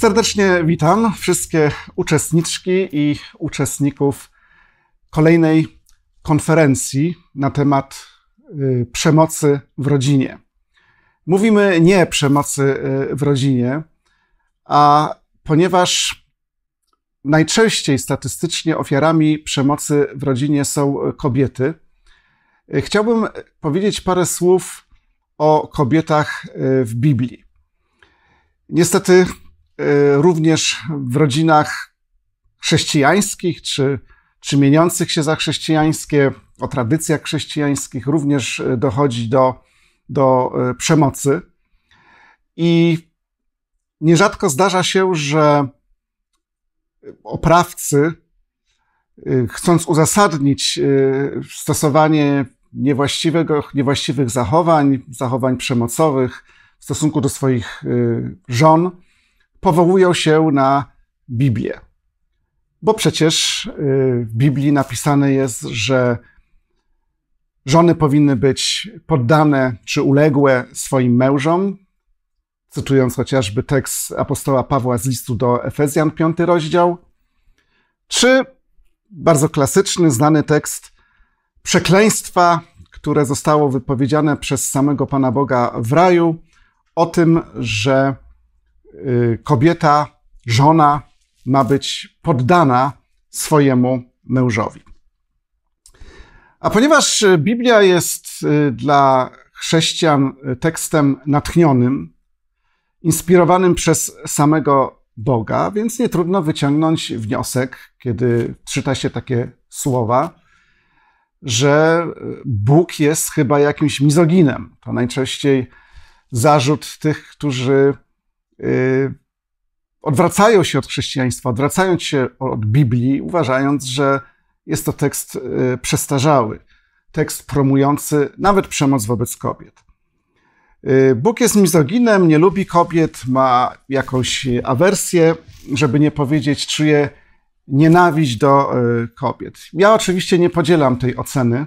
Serdecznie witam wszystkie uczestniczki i uczestników kolejnej konferencji na temat y, przemocy w rodzinie. Mówimy nie przemocy y, w rodzinie, a ponieważ najczęściej statystycznie ofiarami przemocy w rodzinie są kobiety, y, chciałbym powiedzieć parę słów o kobietach w Biblii. Niestety Y, również w rodzinach chrześcijańskich czy, czy mieniących się za chrześcijańskie, o tradycjach chrześcijańskich, również y, dochodzi do, do y, przemocy. I nierzadko zdarza się, że oprawcy, chcąc uzasadnić stosowanie niewłaściwego, niewłaściwych zachowań, zachowań przemocowych w stosunku do swoich żon, powołują się na Biblię. Bo przecież y, w Biblii napisane jest, że żony powinny być poddane czy uległe swoim mężom, cytując chociażby tekst apostoła Pawła z listu do Efezjan, 5 rozdział, czy bardzo klasyczny, znany tekst przekleństwa, które zostało wypowiedziane przez samego Pana Boga w raju, o tym, że Y, kobieta, żona ma być poddana swojemu mężowi. A ponieważ y, Biblia jest y, dla chrześcijan tekstem natchnionym, inspirowanym przez samego Boga, więc nie trudno wyciągnąć wniosek, kiedy czyta się takie słowa, że Bóg jest chyba jakimś mizoginem. To najczęściej zarzut tych, którzy Y, odwracają się od chrześcijaństwa, odwracają się od Biblii, uważając, że jest to tekst y, przestarzały, tekst promujący nawet przemoc wobec kobiet. Y, Bóg jest mizoginem, nie lubi kobiet, ma jakąś awersję, żeby nie powiedzieć, czuje nienawiść do kobiet. Ja oczywiście nie podzielam tej oceny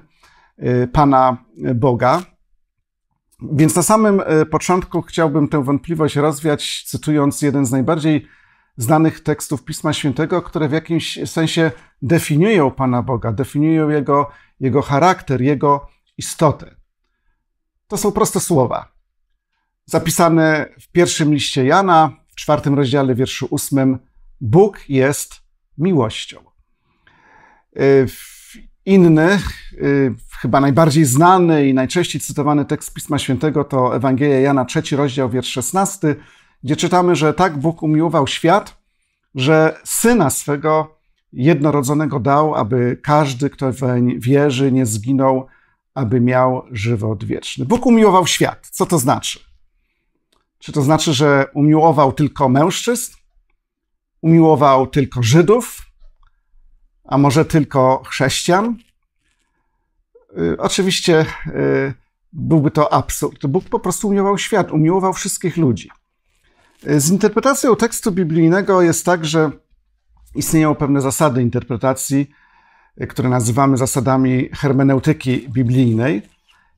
Pana Boga. Więc na samym e, początku chciałbym tę wątpliwość rozwiać, cytując jeden z najbardziej znanych tekstów Pisma Świętego, które w jakimś sensie definiują Pana Boga, definiują Jego, jego charakter, Jego istotę. To są proste słowa, zapisane w pierwszym liście Jana, w czwartym rozdziale, wierszu ósmym. Bóg jest miłością. E, w Inny, y, chyba najbardziej znany i najczęściej cytowany tekst Pisma Świętego to Ewangelia Jana, trzeci rozdział, wiersz 16, gdzie czytamy, że tak Bóg umiłował świat, że Syna swego jednorodzonego dał, aby każdy, kto weń wierzy, nie zginął, aby miał żywot wieczny. Bóg umiłował świat. Co to znaczy? Czy to znaczy, że umiłował tylko mężczyzn? Umiłował tylko Żydów? a może tylko chrześcijan? Y, oczywiście y, byłby to absurd. Bóg po prostu umiłował świat, umiłował wszystkich ludzi. Y, z interpretacją tekstu biblijnego jest tak, że istnieją pewne zasady interpretacji, które nazywamy zasadami hermeneutyki biblijnej.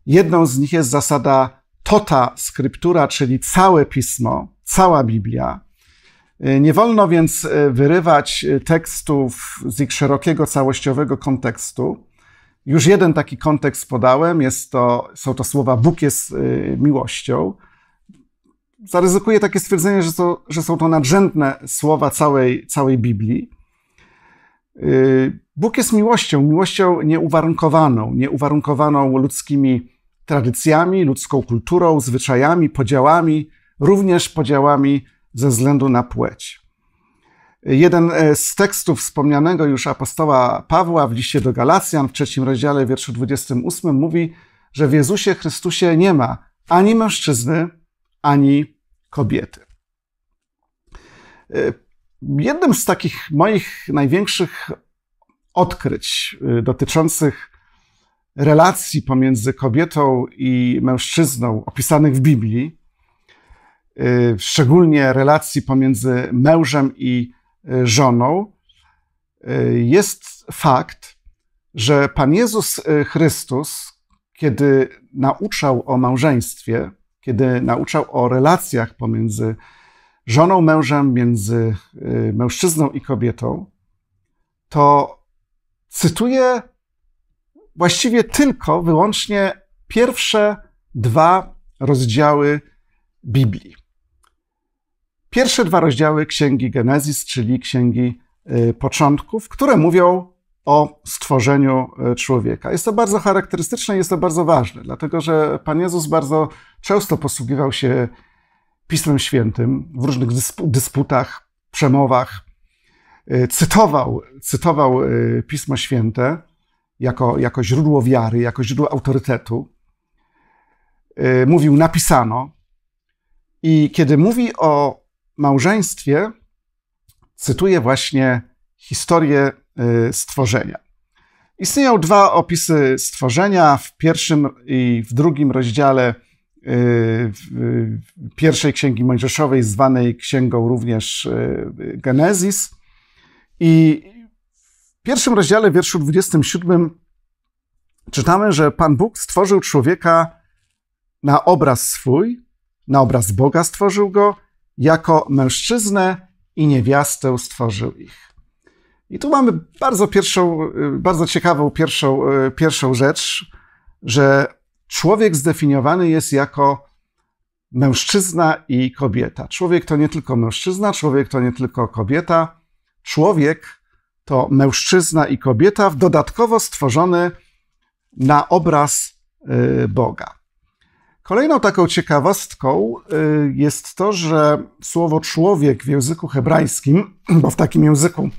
Jedną z nich jest zasada tota scriptura, czyli całe pismo, cała Biblia. E, nie wolno więc e, wyrywać e, tekstów z ich szerokiego, całościowego kontekstu. Już jeden taki kontekst podałem, jest to, są to słowa Bóg jest miłością. Zaryzykuję takie stwierdzenie, że, to, że są to nadrzędne słowa całej, całej Biblii. Bóg jest miłością, miłością nieuwarunkowaną, nieuwarunkowaną ludzkimi tradycjami, ludzką kulturą, zwyczajami, podziałami, również podziałami ze względu na płeć. Jeden e, z tekstów wspomnianego już apostoła Pawła w liście do Galacjan w trzecim rozdziale, wierszu 28 mówi, że w Jezusie Chrystusie nie ma ani mężczyzny, ani kobiety. E, jednym z takich moich największych odkryć e, dotyczących relacji pomiędzy kobietą i mężczyzną opisanych w Biblii Y, szczególnie relacji pomiędzy mężem i y, żoną, y, jest fakt, że Pan Jezus Chrystus, kiedy nauczał o małżeństwie, kiedy nauczał o relacjach pomiędzy żoną, mężem, między mężczyzną i kobietą, to cytuje właściwie tylko, wyłącznie pierwsze dwa rozdziały Biblii pierwsze dwa rozdziały Księgi Genezis, czyli Księgi y, Początków, które mówią o stworzeniu y, człowieka. Jest to bardzo charakterystyczne i jest to bardzo ważne, dlatego że Pan Jezus bardzo często posługiwał się Pismem Świętym w różnych dysputach, przemowach. Y, cytował, cytował Pismo Święte jako, jako źródło wiary, jako źródło autorytetu. Mówił, napisano. I kiedy mówi o małżeństwie cytuję właśnie historię y, stworzenia. Istnieją dwa opisy stworzenia. W pierwszym i w drugim rozdziale y, pierwszej księgi Mojżeszowej, zwanej księgą również y, Genezis. I w pierwszym rozdziale, wierszu 27, czytamy, że Pan Bóg stworzył człowieka na obraz swój, na obraz Boga stworzył go jako mężczyznę i niewiastę stworzył ich. I tu mamy bardzo pierwszą, y, bardzo ciekawą pierwszą, y, pierwszą rzecz, że człowiek zdefiniowany jest jako mężczyzna i kobieta. Człowiek to nie tylko mężczyzna, człowiek to nie tylko kobieta. Człowiek to mężczyzna i kobieta, dodatkowo stworzony na obraz y, Boga. Kolejną taką ciekawostką y, jest to, że słowo człowiek w języku hebrajskim, bo w takim języku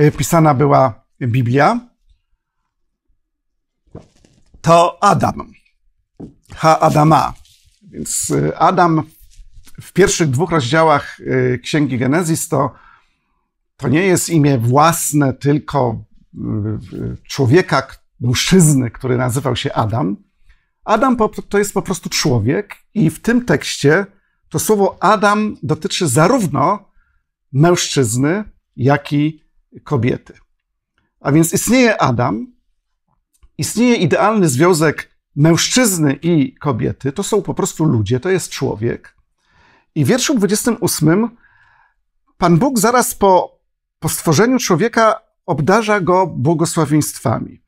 y, pisana była Biblia, to Adam. Ha Adama. Więc y, Adam w pierwszych dwóch rozdziałach Księgi Genezis to, to nie jest imię własne tylko człowieka, mężczyzny, który nazywał się Adam, Adam to jest po prostu człowiek i w tym tekście to słowo Adam dotyczy zarówno mężczyzny, jak i kobiety. A więc istnieje Adam, istnieje idealny związek mężczyzny i kobiety. To są po prostu ludzie, to jest człowiek. I w wierszu 28 Pan Bóg zaraz po, po stworzeniu człowieka obdarza go błogosławieństwami.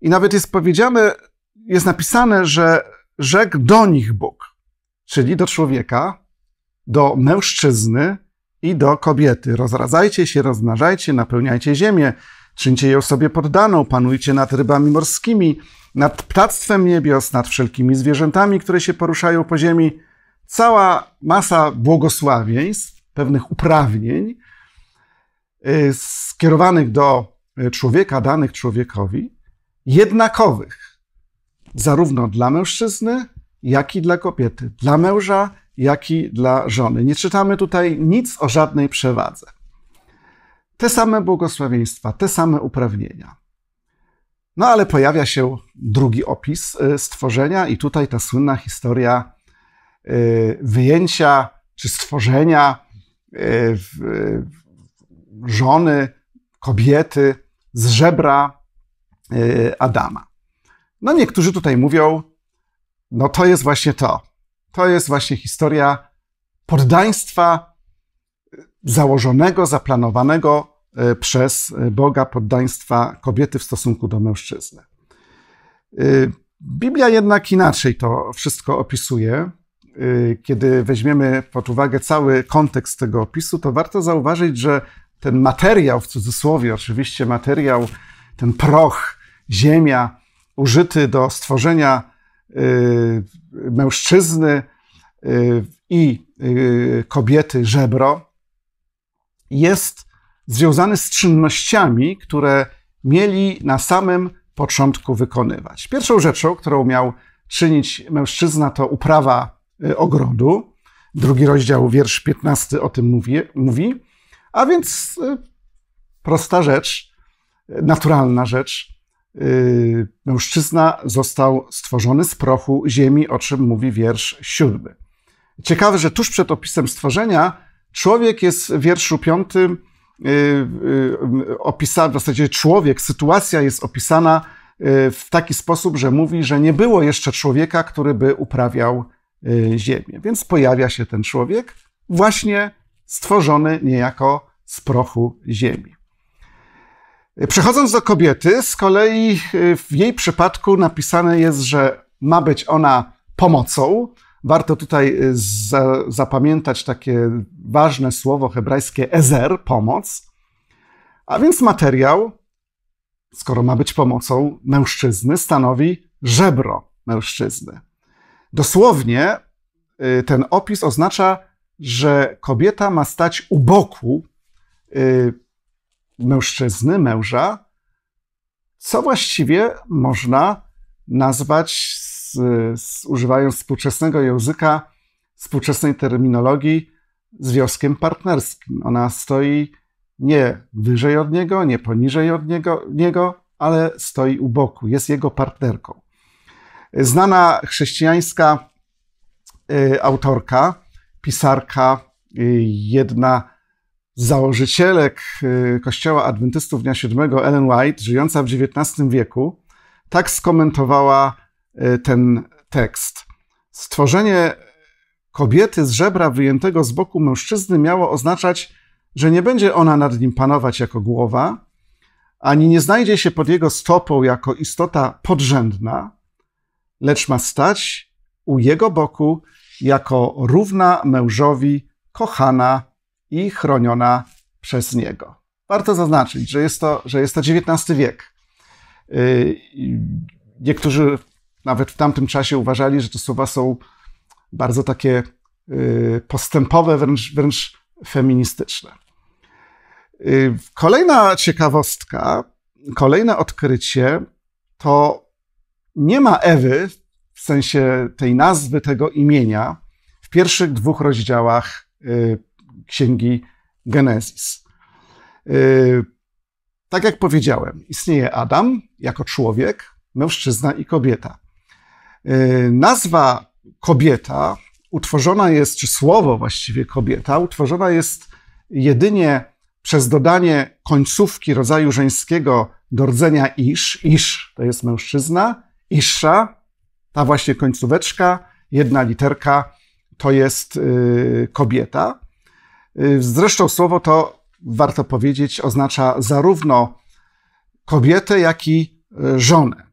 I nawet jest powiedziane, jest napisane, że rzekł do nich Bóg, czyli do człowieka, do mężczyzny i do kobiety. Rozradzajcie się, rozmnażajcie, napełniajcie ziemię, czyńcie ją sobie poddaną, panujcie nad rybami morskimi, nad ptactwem niebios, nad wszelkimi zwierzętami, które się poruszają po ziemi. Cała masa błogosławieństw, pewnych uprawnień y, skierowanych do człowieka, danych człowiekowi, jednakowych zarówno dla mężczyzny, jak i dla kobiety, dla męża, jak i dla żony. Nie czytamy tutaj nic o żadnej przewadze. Te same błogosławieństwa, te same uprawnienia. No ale pojawia się drugi opis y, stworzenia, i tutaj ta słynna historia y, wyjęcia czy stworzenia y, żony, kobiety z żebra Adama. No niektórzy tutaj mówią, no to jest właśnie to. To jest właśnie historia poddaństwa założonego, zaplanowanego e, przez e, Boga poddaństwa kobiety w stosunku do mężczyzny. E, Biblia jednak inaczej to wszystko opisuje. Kiedy weźmiemy pod uwagę cały kontekst tego opisu, to warto zauważyć, że ten materiał, w cudzysłowie oczywiście, materiał, ten proch, ziemia, użyty do stworzenia y, mężczyzny y, i y, kobiety żebro, jest związany z czynnościami, które mieli na samym początku wykonywać. Pierwszą rzeczą, którą miał czynić mężczyzna, to uprawa ogrodu. Drugi rozdział, wiersz 15 o tym mówi, mówi. A więc prosta rzecz, naturalna rzecz. Yy, mężczyzna został stworzony z prochu ziemi, o czym mówi wiersz siódmy. Ciekawe, że tuż przed opisem stworzenia człowiek jest w wierszu piątym yy, yy, opisany, w zasadzie człowiek, sytuacja jest opisana w taki sposób, że mówi, że nie było jeszcze człowieka, który by uprawiał ziemię. Więc pojawia się ten człowiek, właśnie stworzony niejako z prochu ziemi. Przechodząc do kobiety, z kolei y, w jej przypadku napisane jest, że ma być ona pomocą. Warto tutaj y, za, zapamiętać takie ważne słowo hebrajskie ezer, pomoc. A więc materiał, skoro ma być pomocą mężczyzny, stanowi żebro mężczyzny. Dosłownie y, ten opis oznacza, że kobieta ma stać u boku mężczyzny, męża, co właściwie można nazwać, z, z, używając współczesnego języka, współczesnej terminologii, związkiem partnerskim. Ona stoi nie wyżej od niego, nie poniżej od niego, niego ale stoi u boku, jest jego partnerką. Znana chrześcijańska y, autorka, pisarka, y, jedna założycielek y, kościoła adwentystów Dnia Siódmego, Ellen White, żyjąca w XIX wieku, tak skomentowała y, ten tekst. Stworzenie kobiety z żebra wyjętego z boku mężczyzny miało oznaczać, że nie będzie ona nad nim panować jako głowa, ani nie znajdzie się pod jego stopą jako istota podrzędna, lecz ma stać u jego boku jako równa mężowi, kochana i chroniona przez niego. Warto zaznaczyć, że jest to, że jest to XIX wiek. Y, niektórzy nawet w tamtym czasie uważali, że te słowa są bardzo takie y, postępowe, wręcz, wręcz feministyczne. Y, kolejna ciekawostka, kolejne odkrycie to nie ma Ewy w sensie tej nazwy, tego imienia w pierwszych dwóch rozdziałach księgi Genesis. Y, tak jak powiedziałem, istnieje Adam jako człowiek, mężczyzna i kobieta. Y, nazwa kobieta utworzona jest, czy słowo właściwie kobieta, utworzona jest jedynie przez dodanie końcówki rodzaju żeńskiego do rdzenia isz. Isz to jest mężczyzna, isza, ta właśnie końcóweczka, jedna literka to jest y, kobieta. Y, zresztą słowo to, warto powiedzieć, oznacza zarówno kobietę, jak i y, żonę.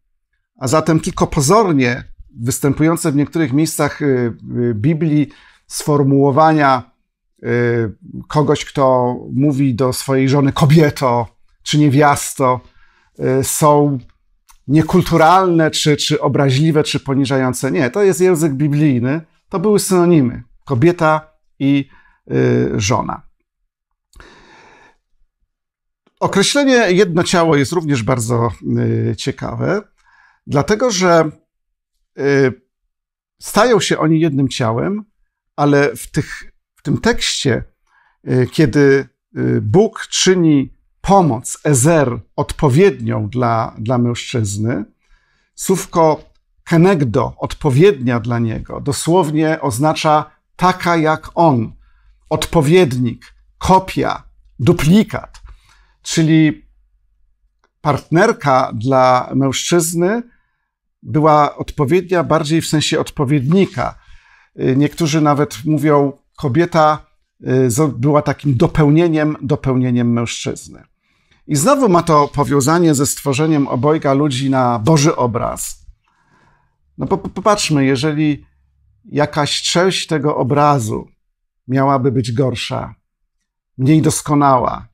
A zatem tylko pozornie występujące w niektórych miejscach y, Biblii sformułowania kogoś, kto mówi do swojej żony kobieto czy niewiasto, są niekulturalne, czy, czy obraźliwe, czy poniżające. Nie, to jest język biblijny. To były synonimy. Kobieta i Y, żona. Określenie jedno ciało jest również bardzo y, ciekawe, dlatego że y, stają się oni jednym ciałem, ale w, tych, w tym tekście, kiedy Bóg czyni pomoc, ezer, odpowiednią dla, dla mężczyzny, słówko kenegdo, odpowiednia dla niego, dosłownie oznacza taka jak on odpowiednik, kopia, duplikat, czyli partnerka dla mężczyzny była odpowiednia bardziej w sensie odpowiednika. Niektórzy nawet mówią, kobieta y, była takim dopełnieniem, dopełnieniem mężczyzny. I znowu ma to powiązanie ze stworzeniem obojga ludzi na Boży obraz. No popatrzmy, jeżeli jakaś część tego obrazu miałaby być gorsza, mniej doskonała,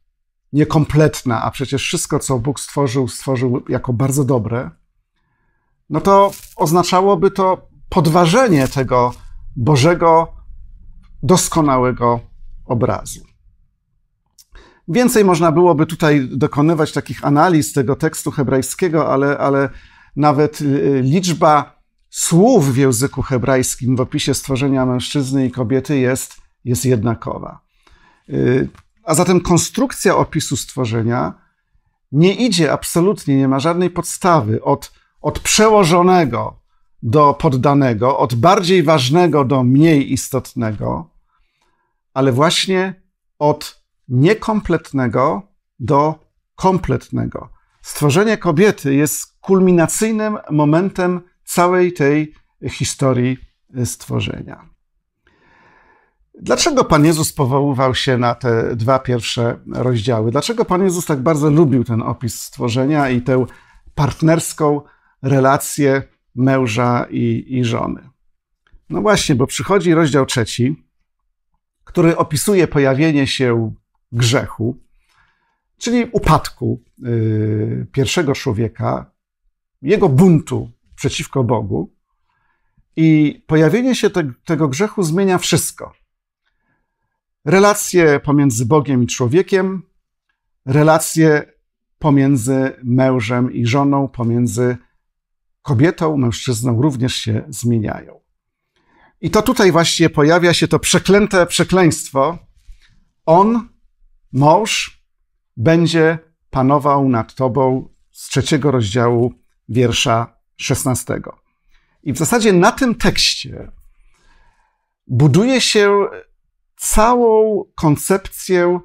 niekompletna, a przecież wszystko, co Bóg stworzył, stworzył jako bardzo dobre, no to oznaczałoby to podważenie tego Bożego, doskonałego obrazu. Więcej można byłoby tutaj dokonywać takich analiz tego tekstu hebrajskiego, ale, ale nawet y, y, liczba słów w języku hebrajskim w opisie stworzenia mężczyzny i kobiety jest jest jednakowa. Y, a zatem konstrukcja opisu stworzenia nie idzie absolutnie, nie ma żadnej podstawy od, od przełożonego do poddanego, od bardziej ważnego do mniej istotnego, ale właśnie od niekompletnego do kompletnego. Stworzenie kobiety jest kulminacyjnym momentem całej tej historii y, stworzenia. Dlaczego Pan Jezus powoływał się na te dwa pierwsze rozdziały? Dlaczego Pan Jezus tak bardzo lubił ten opis stworzenia i tę partnerską relację męża i, i żony? No właśnie, bo przychodzi rozdział trzeci, który opisuje pojawienie się grzechu, czyli upadku yy, pierwszego człowieka, jego buntu przeciwko Bogu. I pojawienie się te, tego grzechu zmienia wszystko relacje pomiędzy Bogiem i człowiekiem, relacje pomiędzy mężem i żoną, pomiędzy kobietą, mężczyzną również się zmieniają. I to tutaj właśnie pojawia się to przeklęte przekleństwo. On, mąż, będzie panował nad tobą z trzeciego rozdziału wiersza 16. I w zasadzie na tym tekście buduje się całą koncepcję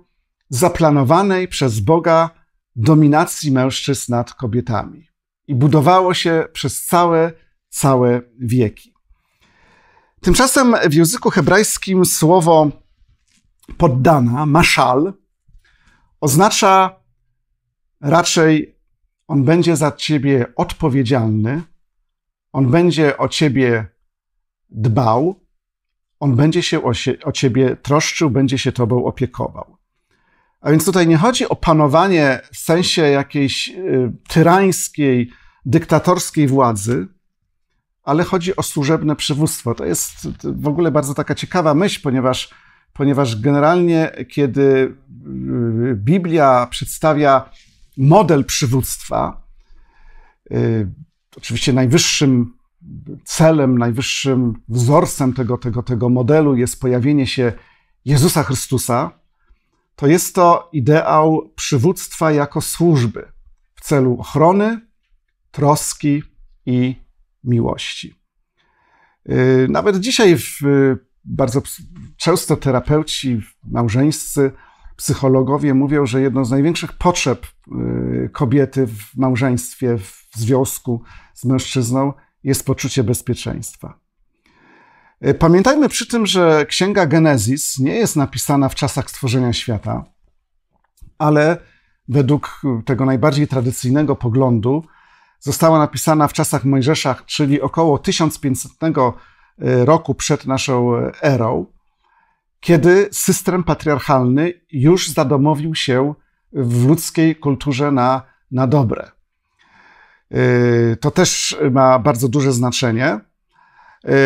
zaplanowanej przez Boga dominacji mężczyzn nad kobietami. I budowało się przez całe, całe wieki. Tymczasem w języku hebrajskim słowo poddana, maszal, oznacza raczej on będzie za ciebie odpowiedzialny, on będzie o ciebie dbał, on będzie się o, o ciebie troszczył, będzie się tobą opiekował. A więc tutaj nie chodzi o panowanie w sensie jakiejś y, tyrańskiej, dyktatorskiej władzy, ale chodzi o służebne przywództwo. To jest y, y, w ogóle bardzo taka ciekawa myśl, ponieważ, ponieważ generalnie, kiedy y, Biblia przedstawia model przywództwa, y, oczywiście najwyższym celem, najwyższym wzorcem tego, tego, tego modelu jest pojawienie się Jezusa Chrystusa, to jest to ideał przywództwa jako służby w celu ochrony, troski i miłości. Y, nawet dzisiaj y, bardzo często terapeuci, małżeńscy, psychologowie mówią, że jedną z największych potrzeb y, kobiety w małżeństwie, w związku z mężczyzną jest poczucie bezpieczeństwa. E, pamiętajmy przy tym, że Księga Genezis nie jest napisana w czasach stworzenia świata, ale według tego najbardziej tradycyjnego poglądu została napisana w czasach Mojżeszach, czyli około 1500 e, roku przed naszą erą, kiedy system patriarchalny już zadomowił się w ludzkiej kulturze na, na dobre. Y, to też ma bardzo duże znaczenie,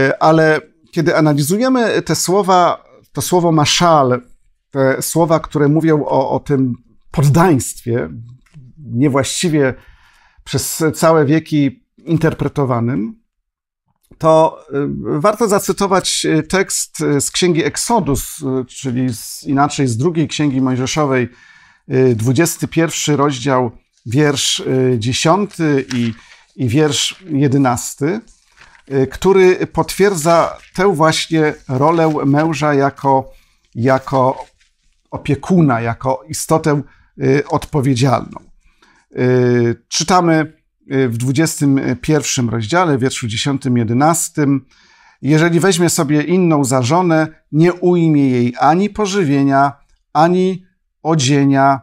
y, ale kiedy analizujemy te słowa, to słowo maszal, te słowa, które mówią o, o tym poddaństwie, niewłaściwie przez całe wieki interpretowanym, to y, warto zacytować tekst z księgi Eksodus, czyli z, inaczej z drugiej księgi Mojżeszowej, 21 rozdział wiersz y, dziesiąty i, i wiersz jedenasty, y, który potwierdza tę właśnie rolę męża jako, jako opiekuna, jako istotę y, odpowiedzialną. Czytamy w 21 rozdziale, wierszu 10-11. Jeżeli weźmie sobie inną za żonę, nie ujmie jej ani pożywienia, ani odzienia,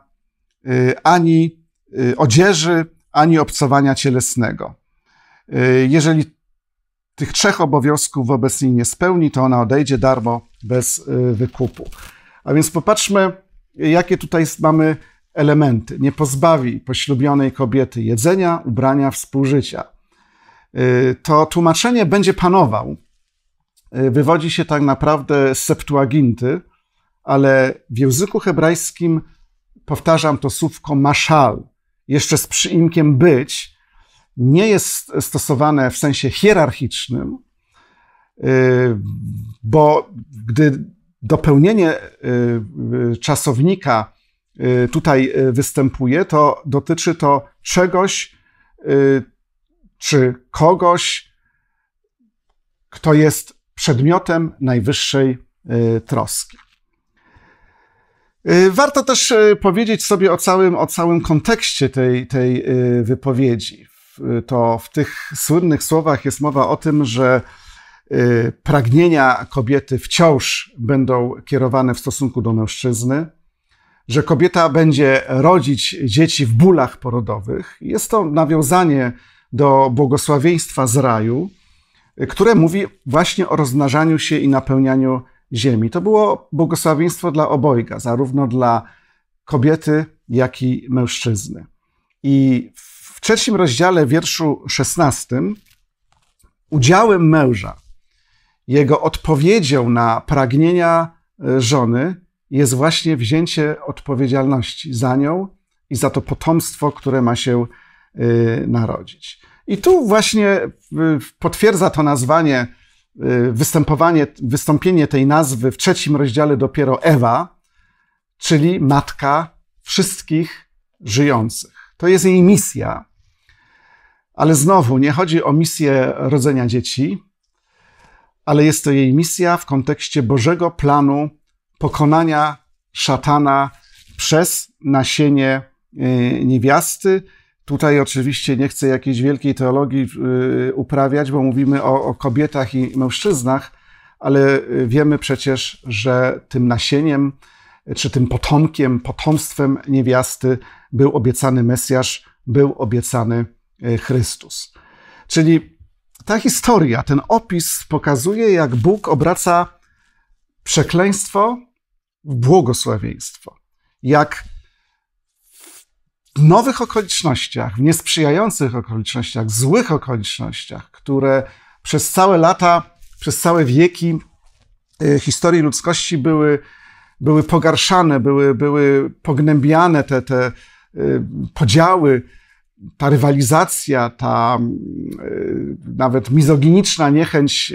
ani Y, odzieży, ani obcowania cielesnego. Y, jeżeli tych trzech obowiązków wobec niej nie spełni, to ona odejdzie darmo bez y, wykupu. A więc popatrzmy, jakie tutaj mamy elementy. Nie pozbawi poślubionej kobiety jedzenia, ubrania, współżycia. To tłumaczenie będzie panował. Wywodzi się tak naprawdę z Septuaginty, ale w języku hebrajskim powtarzam to słówko maszal, jeszcze z przyimkiem być, nie jest stosowane w sensie hierarchicznym, y, bo gdy dopełnienie y, czasownika y, tutaj występuje, to dotyczy to czegoś czy kogoś, kto jest przedmiotem najwyższej troski. Y, warto też y, powiedzieć sobie o całym, o całym kontekście tej, tej y, wypowiedzi. To w tych słynnych słowach jest mowa o tym, że pragnienia kobiety wciąż będą kierowane w stosunku do mężczyzny, że kobieta będzie rodzić dzieci w bólach porodowych. Jest to nawiązanie do błogosławieństwa z raju, które mówi właśnie o rozmnażaniu się i napełnianiu ziemi. To było błogosławieństwo dla obojga, zarówno dla kobiety, jak i mężczyzny. I w trzecim rozdziale wierszu 16 udziałem męża, jego odpowiedzią na pragnienia e, żony jest właśnie wzięcie odpowiedzialności za nią i za to potomstwo, które ma się e, narodzić. I tu właśnie potwierdza to nazwanie Y, występowanie, wystąpienie tej nazwy w trzecim rozdziale dopiero Ewa, czyli matka wszystkich żyjących. To jest jej misja. Ale znowu nie chodzi o misję rodzenia dzieci, ale jest to jej misja w kontekście Bożego planu pokonania szatana przez nasienie y, niewiasty Tutaj oczywiście nie chcę jakiejś wielkiej teologii y, uprawiać, bo mówimy o, o kobietach i mężczyznach, ale y, wiemy przecież, że tym nasieniem, czy tym potomkiem, potomstwem niewiasty był obiecany Mesjasz, był obiecany y, Chrystus. Czyli ta historia, ten opis pokazuje, jak Bóg obraca przekleństwo w błogosławieństwo. Jak w nowych okolicznościach, w niesprzyjających okolicznościach, w złych okolicznościach, które przez całe lata, przez całe wieki y, historii ludzkości były, były pogarszane, były, były pognębiane te, te y, podziały, ta rywalizacja, ta mm, y, nawet mizoginiczna niechęć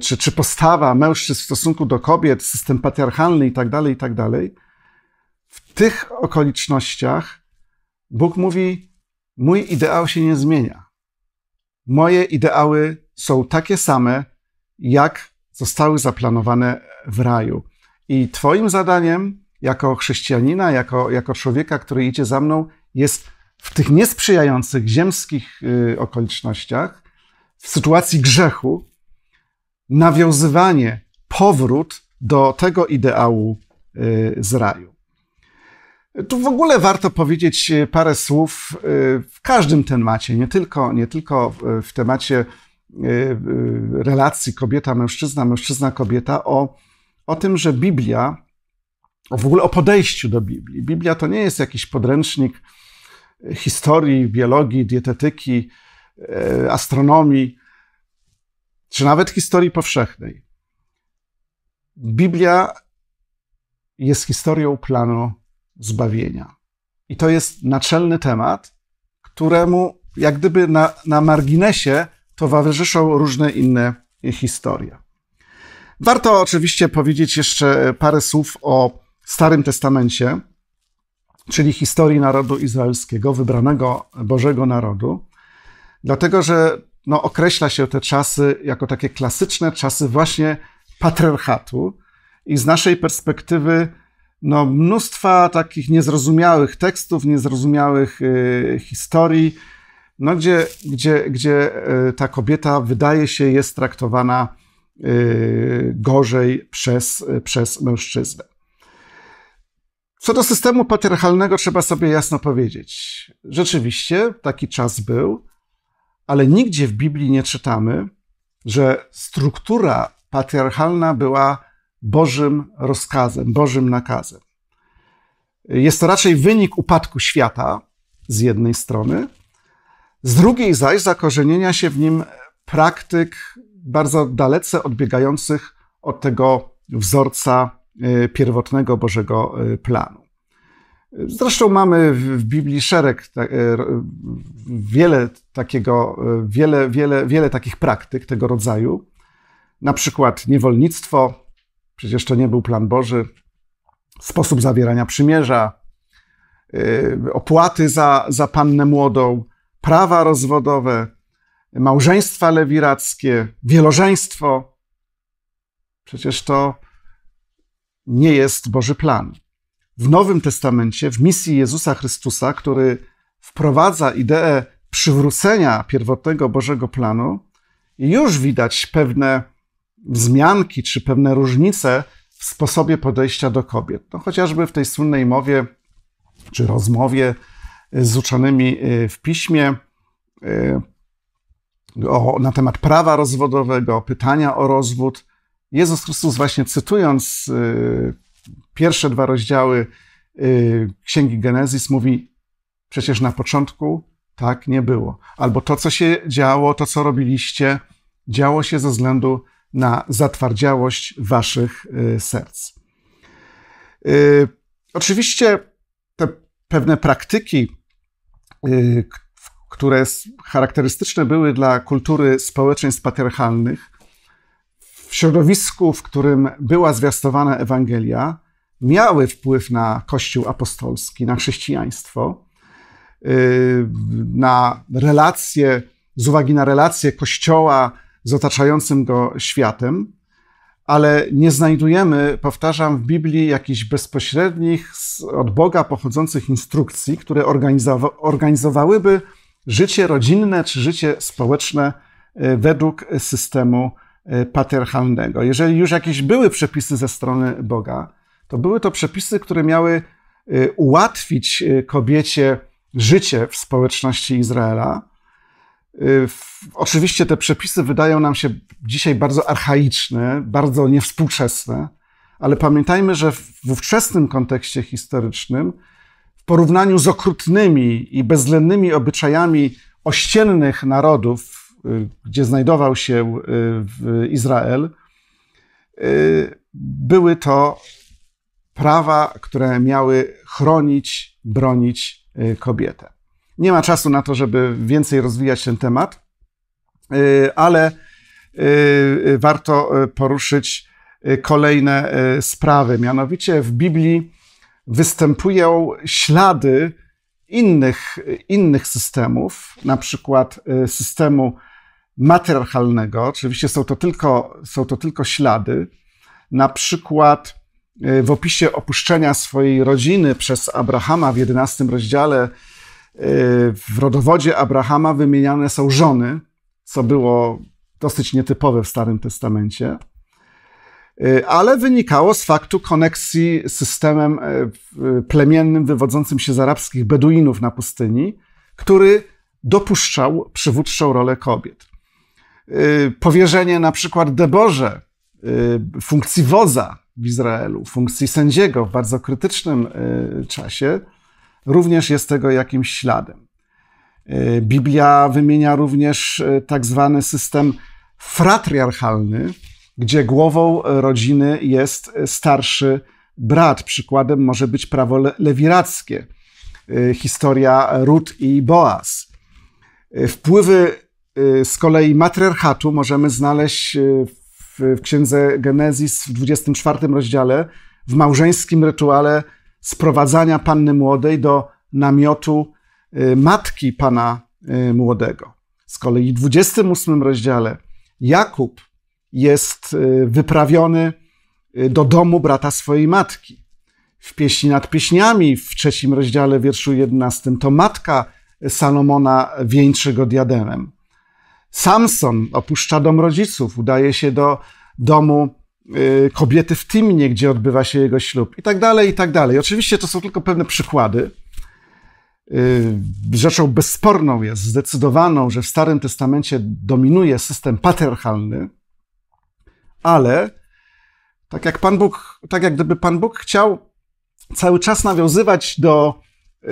czy, czy postawa mężczyzn w stosunku do kobiet, system patriarchalny i tak dalej, tak W tych okolicznościach Bóg mówi: Mój ideał się nie zmienia. Moje ideały są takie same, jak zostały zaplanowane w raju. I Twoim zadaniem, jako chrześcijanina, jako, jako człowieka, który idzie za mną, jest w tych niesprzyjających ziemskich y, okolicznościach, w sytuacji grzechu, nawiązywanie, powrót do tego ideału y, z raju. Tu w ogóle warto powiedzieć e, parę słów e, w każdym temacie, nie tylko, nie tylko w temacie e, relacji kobieta-mężczyzna, mężczyzna-kobieta, o, o tym, że Biblia, w ogóle o podejściu do Biblii. Biblia to nie jest jakiś podręcznik historii, biologii, dietetyki, astronomii, czy nawet historii powszechnej. Biblia jest historią planu zbawienia. I to jest naczelny temat, któremu jak gdyby na, na marginesie towarzyszą różne inne historie. Warto oczywiście powiedzieć jeszcze parę słów o Starym Testamencie, czyli historii narodu izraelskiego, wybranego Bożego Narodu, dlatego że no, określa się te czasy jako takie klasyczne czasy właśnie patriarchatu i z naszej perspektywy no, mnóstwa takich niezrozumiałych tekstów, niezrozumiałych y, historii, no, gdzie, gdzie, gdzie y, ta kobieta wydaje się jest traktowana y, gorzej przez, przez mężczyznę. Co do systemu patriarchalnego trzeba sobie jasno powiedzieć. Rzeczywiście taki czas był, ale nigdzie w Biblii nie czytamy, że struktura patriarchalna była Bożym rozkazem, Bożym nakazem. Jest to raczej wynik upadku świata z jednej strony, z drugiej zaś zakorzenienia się w nim praktyk bardzo dalece odbiegających od tego wzorca y, pierwotnego Bożego y, planu. Zresztą mamy w Biblii szereg, y, wiele takiego, wiele, wiele, wiele takich praktyk tego rodzaju. Na przykład niewolnictwo, Przecież to nie był plan Boży. Sposób zawierania przymierza, y, opłaty za, za pannę młodą, prawa rozwodowe, małżeństwa lewirackie, wielożeństwo. Przecież to nie jest Boży plan. W Nowym Testamencie, w misji Jezusa Chrystusa, który wprowadza ideę przywrócenia pierwotnego Bożego planu, już widać pewne wzmianki czy pewne różnice w sposobie podejścia do kobiet. No, chociażby w tej słynnej mowie czy rozmowie e, z uczonymi e, w piśmie e, o, na temat prawa rozwodowego, pytania o rozwód. Jezus Chrystus, właśnie cytując pierwsze dwa rozdziały Księgi Genezis, mówi: Przecież na początku tak nie było. Albo to, co się działo, to, co robiliście, działo się ze względu na na zatwardziałość waszych y, serc. Y, oczywiście te pewne praktyki, y, które charakterystyczne były dla kultury społeczeństw patriarchalnych, w środowisku, w którym była zwiastowana Ewangelia, miały wpływ na Kościół apostolski, na chrześcijaństwo, na relacje, z uwagi na relacje Kościoła z otaczającym go światem, ale nie znajdujemy, powtarzam, w Biblii jakichś bezpośrednich od Boga pochodzących instrukcji, które organizowałyby życie rodzinne czy życie społeczne e, według systemu e, patriarchalnego. Jeżeli już jakieś były przepisy ze strony Boga, to były to przepisy, które miały e, ułatwić kobiecie życie w społeczności Izraela, Y, oczywiście te przepisy wydają nam się dzisiaj bardzo archaiczne, bardzo niewspółczesne, ale pamiętajmy, że w ówczesnym kontekście historycznym, w porównaniu z okrutnymi i bezwzględnymi obyczajami ościennych narodów, y, gdzie znajdował się y, Izrael, były to prawa, które miały chronić, bronić kobietę. Nie ma czasu na to, żeby więcej rozwijać ten temat, y, ale y, y, warto poruszyć kolejne sprawy. Mianowicie w Biblii występują ślady innych, innych systemów, na przykład systemu matriarchalnego. Oczywiście są to tylko, są to tylko ślady. Na przykład w opisie opuszczenia swojej rodziny przez Abrahama w 11 rozdziale Y, w rodowodzie Abrahama wymieniane są żony, co było dosyć nietypowe w Starym Testamencie, y, ale wynikało z faktu koneksji z systemem y, plemiennym wywodzącym się z arabskich Beduinów na pustyni, który dopuszczał przywódczą rolę kobiet. Powierzenie na przykład Deborze funkcji wodza w Izraelu, funkcji sędziego w bardzo krytycznym czasie, również jest tego jakimś śladem. E, Biblia wymienia również e, tak zwany system fratriarchalny, gdzie głową e, rodziny jest starszy brat. Przykładem może być prawo lewirackie, historia Rut i Boaz. Wpływy z kolei matriarchatu możemy znaleźć w księdze Genezis w 24 rozdziale, w małżeńskim rytuale sprowadzania panny młodej do namiotu y, matki pana y, młodego. Z kolei w 28 rozdziale Jakub jest y, wyprawiony do domu brata swojej matki. W pieśni nad pieśniami, w trzecim rozdziale wierszu 11, to matka Salomona wieńczy go diademem. Samson opuszcza dom rodziców, udaje się do domu Y, kobiety w Timinie, gdzie odbywa się jego ślub, i tak dalej, i tak dalej. Oczywiście to są tylko pewne przykłady. Y, rzeczą bezsporną jest, zdecydowaną, że w Starym Testamencie dominuje system patriarchalny, ale tak jak Pan Bóg, tak jak gdyby Pan Bóg chciał cały czas nawiązywać do y,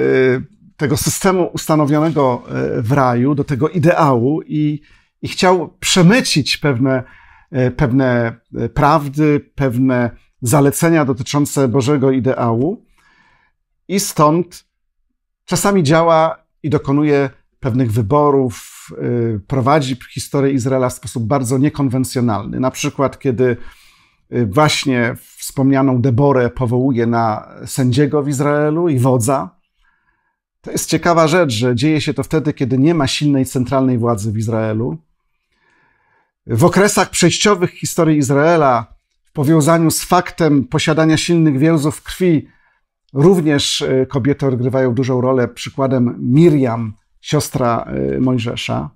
tego systemu ustanowionego w raju, do tego ideału i, i chciał przemycić pewne E, pewne e, prawdy, pewne zalecenia dotyczące Bożego ideału i stąd czasami działa i dokonuje pewnych wyborów, e, prowadzi historię Izraela w sposób bardzo niekonwencjonalny. Na przykład, kiedy właśnie wspomnianą Deborę powołuje na sędziego w Izraelu i wodza. To jest ciekawa rzecz, że dzieje się to wtedy, kiedy nie ma silnej centralnej władzy w Izraelu, w okresach przejściowych historii Izraela, w powiązaniu z faktem posiadania silnych więzów krwi, również e, kobiety odgrywają dużą rolę. Przykładem Miriam, siostra e, Mojżesza.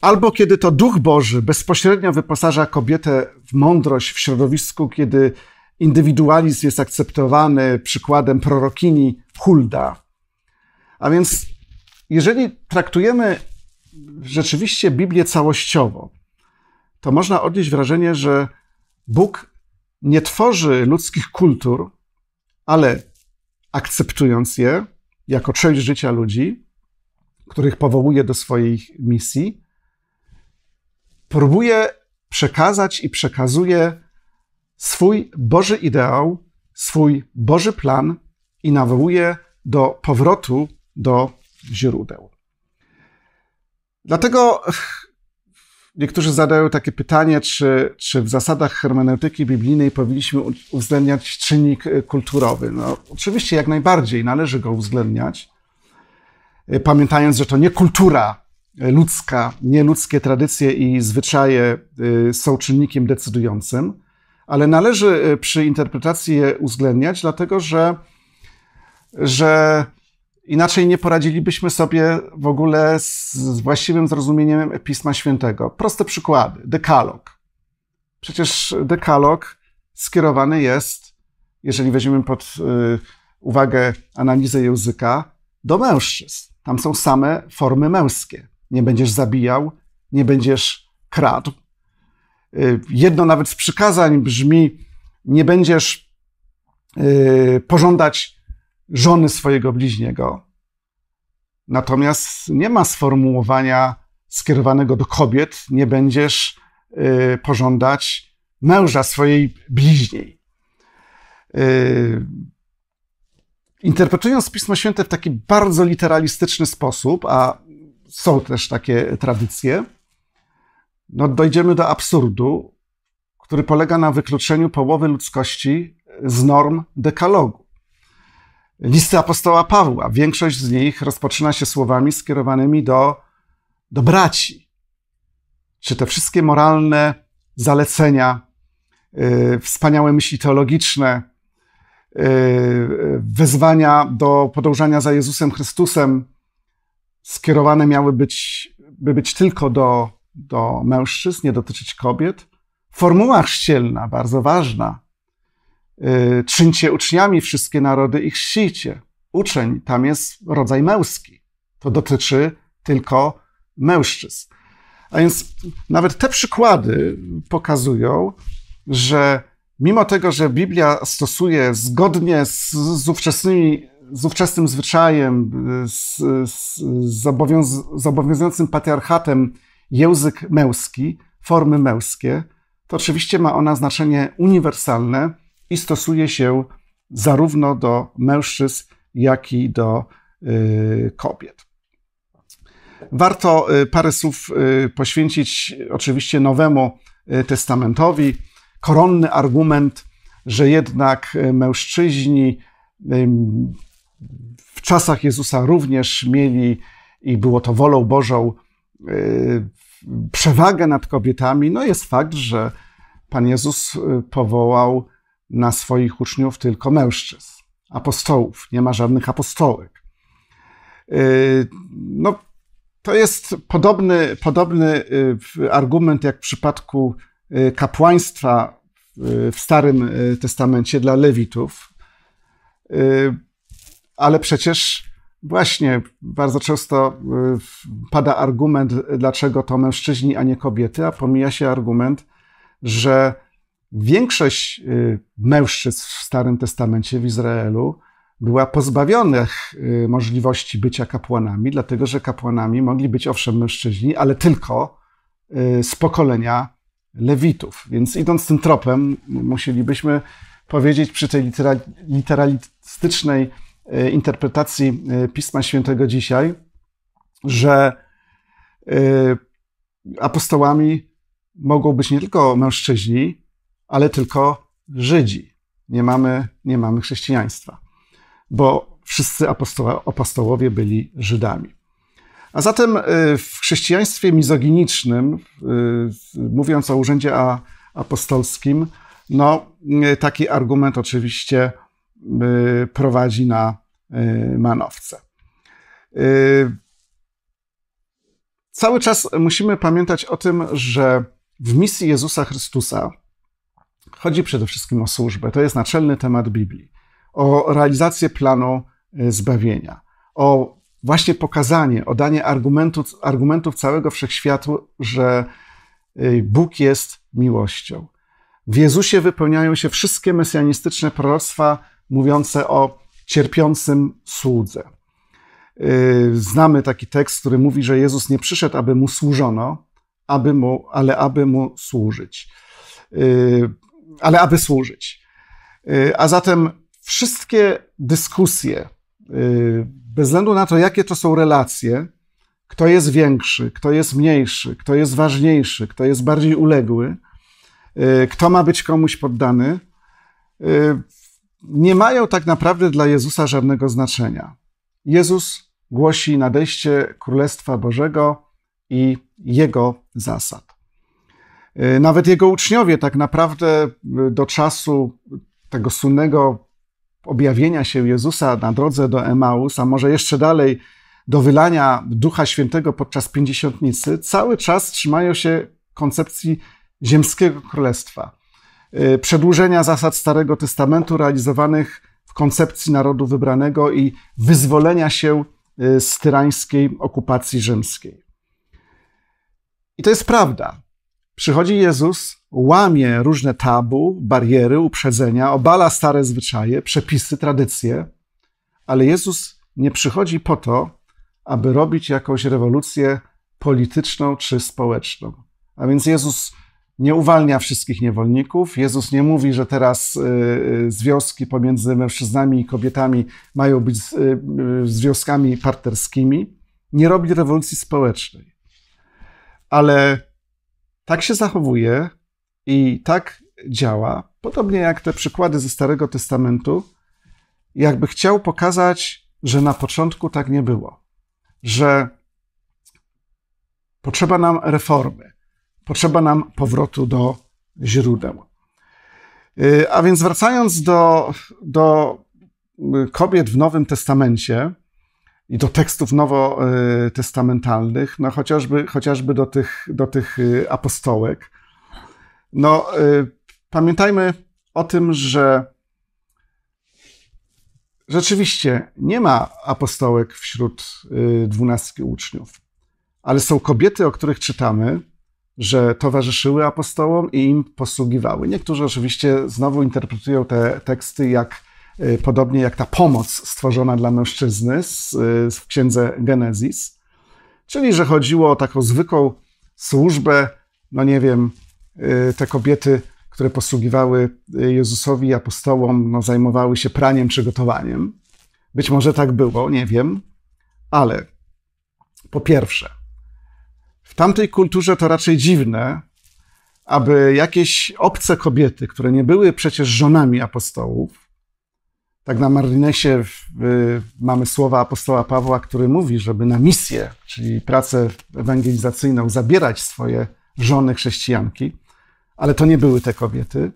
Albo kiedy to Duch Boży bezpośrednio wyposaża kobietę w mądrość w środowisku, kiedy indywidualizm jest akceptowany, przykładem prorokini Hulda. A więc, jeżeli traktujemy rzeczywiście Biblię całościowo, to można odnieść wrażenie, że Bóg nie tworzy ludzkich kultur, ale akceptując je jako część życia ludzi, których powołuje do swoich misji, próbuje przekazać i przekazuje swój Boży ideał, swój Boży plan i nawołuje do powrotu do źródeł. Dlatego niektórzy zadają takie pytanie, czy, czy w zasadach hermeneutyki biblijnej powinniśmy uwzględniać czynnik e, kulturowy. No, oczywiście jak najbardziej należy go uwzględniać, e, pamiętając, że to nie kultura e, ludzka, nie ludzkie tradycje i zwyczaje są czynnikiem decydującym, ale należy przy interpretacji je uwzględniać, dlatego że, że Inaczej nie poradzilibyśmy sobie w ogóle z, właściwym zrozumieniem Pisma Świętego. Proste przykłady. Dekalog. Przecież dekalog skierowany jest, jeżeli weźmiemy pod y, uwagę analizę języka, do mężczyzn. Tam są same formy męskie. Nie będziesz zabijał, nie będziesz kradł. Y, jedno nawet z przykazań brzmi: nie będziesz y, pożądać żony swojego bliźniego. Natomiast nie ma sformułowania skierowanego do kobiet, nie będziesz y, pożądać męża swojej bliźniej. Y, interpretując Pismo Święte w taki bardzo literalistyczny sposób, a są też takie tradycje, no dojdziemy do absurdu, który polega na wykluczeniu połowy ludzkości z norm dekalogu listy apostoła Pawła. Większość z nich rozpoczyna się słowami skierowanymi do, do braci. Czy te wszystkie moralne zalecenia, yy, wspaniałe myśli teologiczne, yy, wezwania do podążania za Jezusem Chrystusem skierowane miały być, by być tylko do, do mężczyzn, nie dotyczyć kobiet? Formuła chrzcielna, bardzo ważna, Y, czyńcie uczniami wszystkie narody ich ścicie. Uczeń tam jest rodzaj męski. To dotyczy tylko mężczyzn. A więc nawet te przykłady pokazują, że mimo tego, że Biblia stosuje zgodnie z, z, ówczesnymi, z ówczesnym zwyczajem, z, z, z obowiązującym patriarchatem język męski, formy męskie, to oczywiście ma ona znaczenie uniwersalne i stosuje się zarówno do mężczyzn, jak i do y, kobiet. Warto y, parę słów y, poświęcić oczywiście Nowemu Testamentowi. Koronny argument, że jednak mężczyźni w czasach Jezusa również mieli, i było to wolą Bożą, przewagę nad kobietami, no jest fakt, że Pan Jezus powołał na swoich uczniów tylko mężczyzn, apostołów, nie ma żadnych apostołek. Y, no, to jest podobny, podobny y, argument jak w przypadku y, kapłaństwa w Starym Testamencie dla Lewitów, ale przecież właśnie bardzo często pada argument, dlaczego to mężczyźni, a nie kobiety, a pomija się argument, że większość y, mężczyzn w Starym Testamencie w Izraelu była pozbawionych y, możliwości bycia kapłanami, dlatego że kapłanami mogli być owszem mężczyźni, ale tylko y, z pokolenia lewitów. Więc idąc tym tropem, musielibyśmy powiedzieć przy tej literalistycznej interpretacji Pisma Świętego dzisiaj, że apostołami mogą być nie tylko mężczyźni, ale tylko Żydzi. Nie mamy, nie mamy chrześcijaństwa, bo wszyscy apostołowie byli Żydami. A zatem y, w chrześcijaństwie mizoginicznym, y, mówiąc o urzędzie apostolskim, no, y, taki argument oczywiście prowadzi na manowce. Cały czas musimy pamiętać o tym, że w misji Jezusa Chrystusa Chodzi przede wszystkim o służbę. To jest naczelny temat Biblii. O realizację planu e, zbawienia. O właśnie pokazanie, o danie argumentów, argumentów całego wszechświatu, że e, Bóg jest miłością. W Jezusie wypełniają się wszystkie mesjanistyczne proroctwa mówiące o cierpiącym słudze. E, znamy taki tekst, który mówi, że Jezus nie przyszedł, aby mu służono, aby mu, ale aby mu służyć ale aby służyć. Y, a zatem wszystkie dyskusje, y, bez względu na to, jakie to są relacje, kto jest większy, kto jest mniejszy, kto jest ważniejszy, kto jest bardziej uległy, y, kto ma być komuś poddany, nie mają tak naprawdę dla Jezusa żadnego znaczenia. Jezus głosi nadejście Królestwa Bożego i jego zasad. Y, nawet jego uczniowie tak naprawdę y, do czasu tego słynnego objawienia się Jezusa na drodze do Emaus, a może jeszcze dalej do wylania Ducha Świętego podczas Pięćdziesiątnicy, cały czas trzymają się koncepcji ziemskiego królestwa. Y, przedłużenia zasad Starego Testamentu realizowanych w koncepcji narodu wybranego i wyzwolenia się z tyrańskiej okupacji rzymskiej. I to jest prawda. Przychodzi Jezus, łamie różne tabu, bariery, uprzedzenia, obala stare zwyczaje, przepisy, tradycje, ale Jezus nie przychodzi po to, aby robić jakąś rewolucję polityczną czy społeczną. A więc Jezus nie uwalnia wszystkich niewolników. Jezus nie mówi, że teraz y, y, związki pomiędzy mężczyznami i kobietami mają być y, związkami partnerskimi. Nie robi rewolucji społecznej. Ale tak się zachowuje i tak działa, podobnie jak te przykłady ze Starego Testamentu, jakby chciał pokazać, że na początku tak nie było, że potrzeba nam reformy, potrzeba nam powrotu do źródeł. Y, a więc wracając do, do kobiet w Nowym Testamencie, i do tekstów nowotestamentalnych, no chociażby, chociażby do, tych, do tych y, apostołek. No, y, pamiętajmy o tym, że rzeczywiście nie ma apostołek wśród y, dwunastki uczniów, ale są kobiety, o których czytamy, że towarzyszyły apostołom i im posługiwały. Niektórzy oczywiście znowu interpretują te teksty jak Y, podobnie jak ta pomoc stworzona dla mężczyzny y, w księdze Genezis. Czyli, że chodziło o taką zwykłą służbę, no nie wiem, y, te kobiety, które posługiwały Jezusowi i apostołom, no zajmowały się praniem czy gotowaniem. Być może tak było, nie wiem, ale po pierwsze, w tamtej kulturze to raczej dziwne, aby jakieś obce kobiety, które nie były przecież żonami apostołów, tak na marginesie y, mamy słowa apostoła Pawła, który mówi, żeby na misję, czyli pracę ewangelizacyjną, zabierać swoje żony chrześcijanki, ale to nie były te kobiety.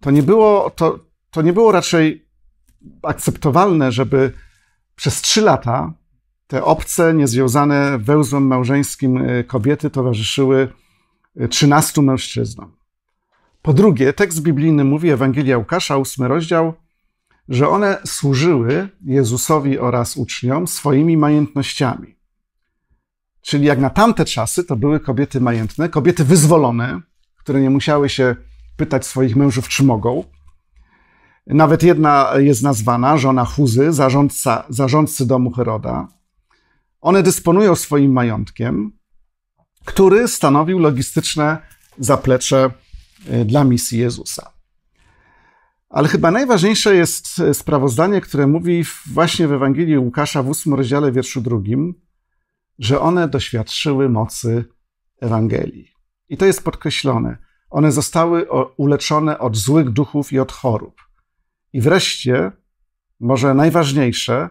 To nie było, to, to nie było raczej akceptowalne, żeby przez trzy lata te obce, niezwiązane wełzłem małżeńskim y, kobiety towarzyszyły y, trzynastu mężczyznom. Po drugie, tekst biblijny mówi, Ewangelia Łukasza, ósmy rozdział, że one służyły Jezusowi oraz uczniom swoimi majętnościami. Czyli jak na tamte czasy, to były kobiety majętne, kobiety wyzwolone, które nie musiały się pytać swoich mężów, czy mogą. Nawet jedna jest nazwana, żona Huzy, zarządca, zarządcy domu Heroda. One dysponują swoim majątkiem, który stanowił logistyczne zaplecze e, dla misji Jezusa. Ale chyba najważniejsze jest e, sprawozdanie, które mówi właśnie w Ewangelii Łukasza w ósmym rozdziale wierszu drugim, że one doświadczyły mocy Ewangelii. I to jest podkreślone. One zostały uleczone od złych duchów i od chorób. I wreszcie, może najważniejsze,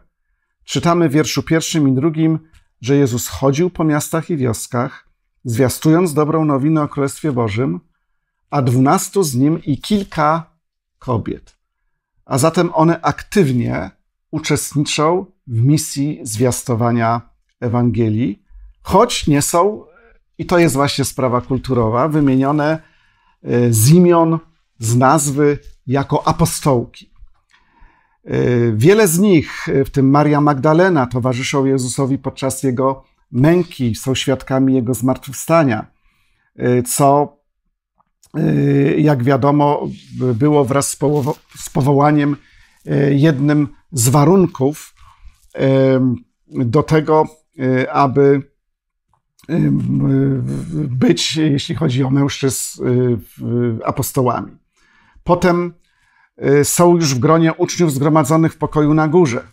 czytamy w wierszu pierwszym i drugim, że Jezus chodził po miastach i wioskach, zwiastując dobrą nowinę o Królestwie Bożym, a dwunastu z nim i kilka kobiet. A zatem one aktywnie uczestniczą w misji zwiastowania Ewangelii, choć nie są, i to jest właśnie sprawa kulturowa, wymienione e, z imion, z nazwy jako apostołki. E, wiele z nich, e, w tym Maria Magdalena, towarzyszą Jezusowi podczas jego męki, są świadkami jego zmartwychwstania, co Y, jak wiadomo, było wraz z, z powołaniem y, jednym z warunków y, do tego, aby być, jeśli chodzi o mężczyzn, apostołami. Potem są już w gronie uczniów zgromadzonych w pokoju na górze.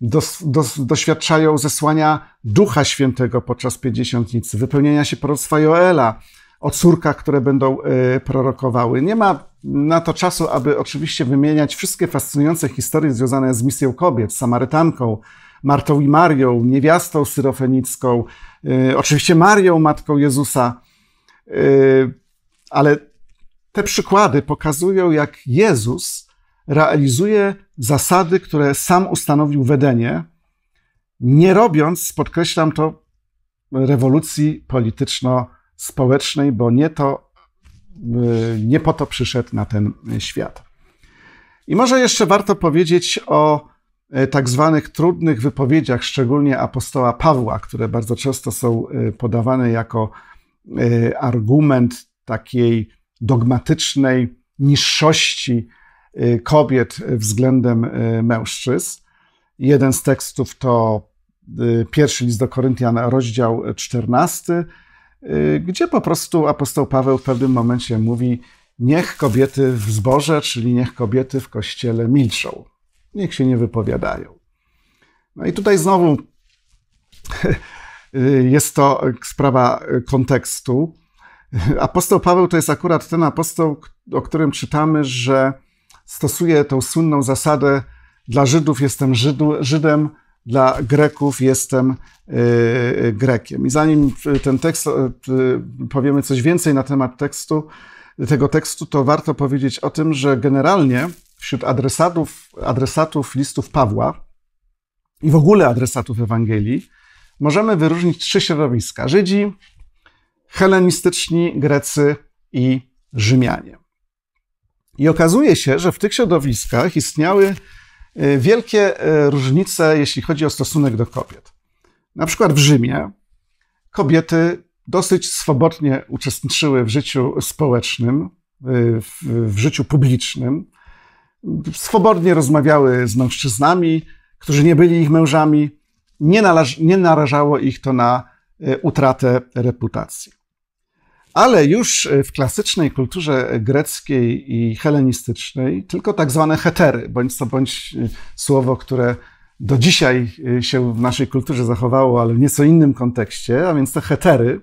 Dos, dos, doświadczają zesłania Ducha Świętego podczas Pięćdziesiątnicy, wypełnienia się proroctwa Joela, o córkach, które będą e, prorokowały. Nie ma na to czasu, aby oczywiście wymieniać wszystkie fascynujące historie związane z misją kobiet, Samarytanką, Martą i Marią, niewiastą syrofenicką, e, oczywiście Marią, matką Jezusa. E, ale te przykłady pokazują, jak Jezus realizuje zasady, które sam ustanowił w Edenie, nie robiąc, podkreślam to, rewolucji polityczno-politycznej społecznej, bo nie to, y, nie po to przyszedł na ten świat. I może jeszcze warto powiedzieć o y, tak zwanych trudnych wypowiedziach, szczególnie apostoła Pawła, które bardzo często są y, podawane jako argument takiej dogmatycznej niższości kobiet względem mężczyzn. Jeden z tekstów to pierwszy list do Koryntian, rozdział 14, Y, gdzie po prostu apostoł Paweł w pewnym momencie mówi: Niech kobiety w zborze, czyli niech kobiety w kościele milczą, niech się nie wypowiadają. No i tutaj znowu y, jest to sprawa kontekstu. Apostoł Paweł to jest akurat ten apostoł, o którym czytamy, że stosuje tą słynną zasadę: dla Żydów jestem Żydu, Żydem, dla Greków jestem y, y, Grekiem. I zanim y, ten tekst, powiemy coś więcej na temat tekstu, tego tekstu, to warto powiedzieć o tym, że generalnie wśród adresatów, adresatów listów Pawła i w ogóle adresatów Ewangelii możemy wyróżnić trzy środowiska: Żydzi, helenistyczni, Grecy i Rzymianie. I okazuje się, że w tych środowiskach istniały Y, wielkie y, różnice, jeśli chodzi o stosunek do kobiet. Na przykład w Rzymie kobiety dosyć swobodnie uczestniczyły w życiu społecznym, y, w, życiu publicznym, swobodnie rozmawiały z mężczyznami, którzy nie byli ich mężami, nie, nie narażało ich to na utratę reputacji. Ale już e, w klasycznej kulturze greckiej i helenistycznej tylko tak zwane hetery, bądź co bądź e, słowo, które do dzisiaj e, się w naszej kulturze zachowało, ale w nieco innym kontekście, a więc te hetery,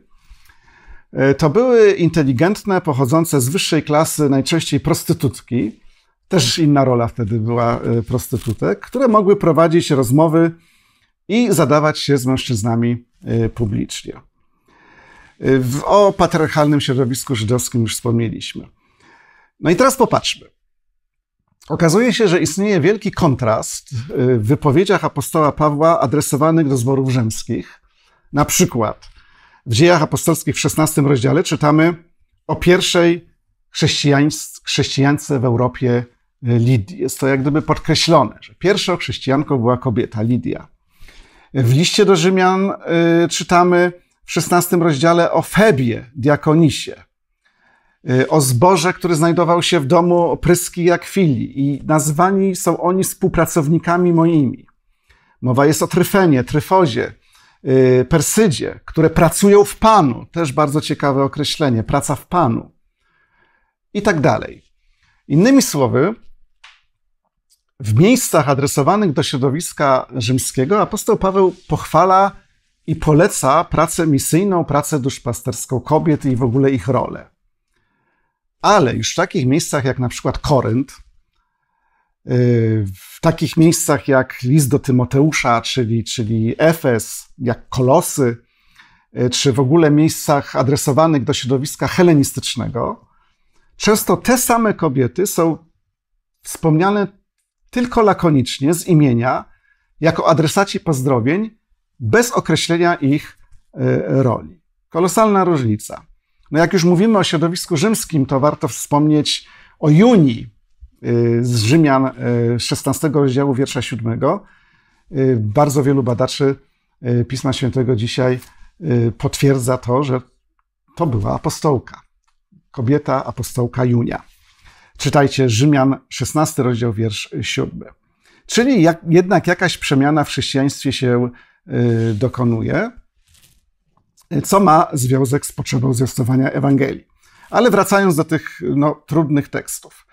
to były inteligentne, pochodzące z wyższej klasy, najczęściej prostytutki, też inna rola wtedy była prostytutek, które mogły prowadzić rozmowy i zadawać się z mężczyznami publicznie. W, o patriarchalnym środowisku żydowskim już wspomnieliśmy. No i teraz popatrzmy. Okazuje się, że istnieje wielki kontrast y, w wypowiedziach apostoła Pawła adresowanych do zborów rzymskich. Na przykład w Dziejach Apostolskich w XVI rozdziale czytamy o pierwszej chrześcijańce w Europie y, Lidii. Jest to jak gdyby podkreślone, że pierwszą chrześcijanką była kobieta Lidia. W liście do Rzymian y, czytamy w XVI rozdziale o Febie, diakonisie, y, o zborze, który znajdował się w domu Pryski i Akwili i nazwani są oni współpracownikami moimi. Mowa jest o Tryfenie, Tryfozie, y, Persydzie, które pracują w Panu. Też bardzo ciekawe określenie, praca w Panu. I tak dalej. Innymi słowy, w miejscach adresowanych do środowiska rzymskiego apostoł Paweł pochwala i poleca pracę misyjną, pracę duszpasterską kobiet i w ogóle ich rolę. Ale już w takich miejscach jak na przykład Korynt, y, w takich miejscach jak List do Tymoteusza, czyli, czyli Efes, jak Kolosy, y, czy w ogóle miejscach adresowanych do środowiska helenistycznego, często te same kobiety są wspomniane tylko lakonicznie z imienia, jako adresaci pozdrowień, bez określenia ich e, roli. Kolosalna różnica. No jak już mówimy o środowisku rzymskim, to warto wspomnieć o Junii e, z Rzymian 16 e, rozdziału wiersza 7. Bardzo wielu badaczy Pisma Świętego dzisiaj potwierdza to, że to była apostołka. Kobieta apostołka Junia. Czytajcie Rzymian 16 rozdział wiersz 7. Czyli jak, jednak jakaś przemiana w chrześcijaństwie się Y, dokonuje, co ma związek z potrzebą zwiastowania Ewangelii. Ale wracając do tych no, trudnych tekstów.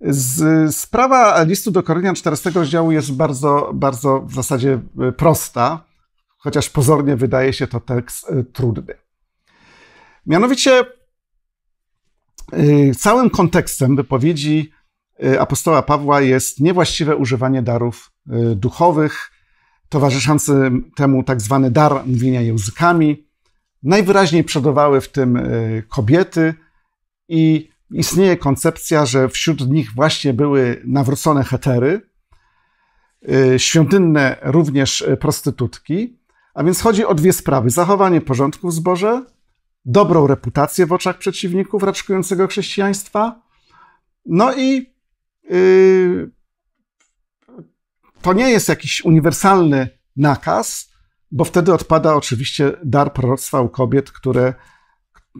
Z, sprawa listu do Koryntian 14 rozdziału jest bardzo, bardzo w zasadzie y, prosta, chociaż pozornie wydaje się to tekst y, trudny. Mianowicie całym kontekstem wypowiedzi apostoła Pawła jest niewłaściwe używanie darów duchowych, towarzyszący temu tak zwany dar mówienia językami. Najwyraźniej przodowały w tym e, kobiety i istnieje koncepcja, że wśród nich właśnie były nawrócone hetery, e, świątynne również e, prostytutki. A więc chodzi o dwie sprawy: zachowanie porządku w zborze, dobrą reputację w oczach przeciwników raczkującego chrześcijaństwa, no i yy, to nie jest jakiś uniwersalny nakaz, bo wtedy odpada oczywiście dar proroctwa u kobiet, które,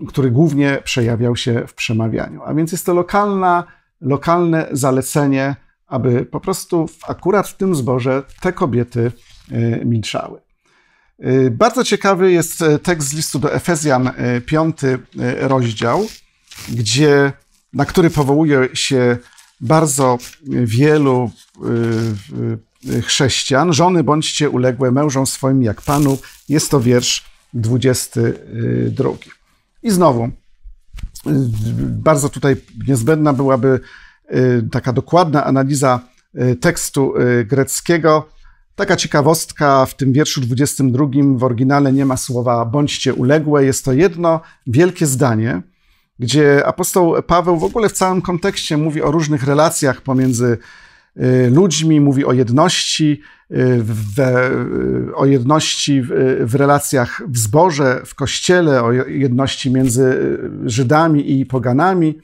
który głównie przejawiał się w przemawianiu. A więc jest to lokalna, lokalne zalecenie, aby po prostu w, akurat w tym zborze te kobiety e, milczały. E, bardzo ciekawy jest e, tekst z listu do Efezjan, piąty rozdział, gdzie, na który powołuje się bardzo wielu chrześcijan. Żony bądźcie uległe mężom swoim jak Panu. Jest to wiersz 22. Y, I znowu, y, bardzo tutaj niezbędna byłaby y, taka dokładna analiza tekstu greckiego. Taka ciekawostka, w tym wierszu 22 w oryginale nie ma słowa bądźcie uległe, jest to jedno wielkie zdanie, gdzie apostoł Paweł w ogóle w całym kontekście mówi o różnych relacjach pomiędzy Y, ludźmi, mówi o jedności, y, w, y, o jedności w, w, relacjach w zboże, w kościele, o jedności między Żydami i poganami.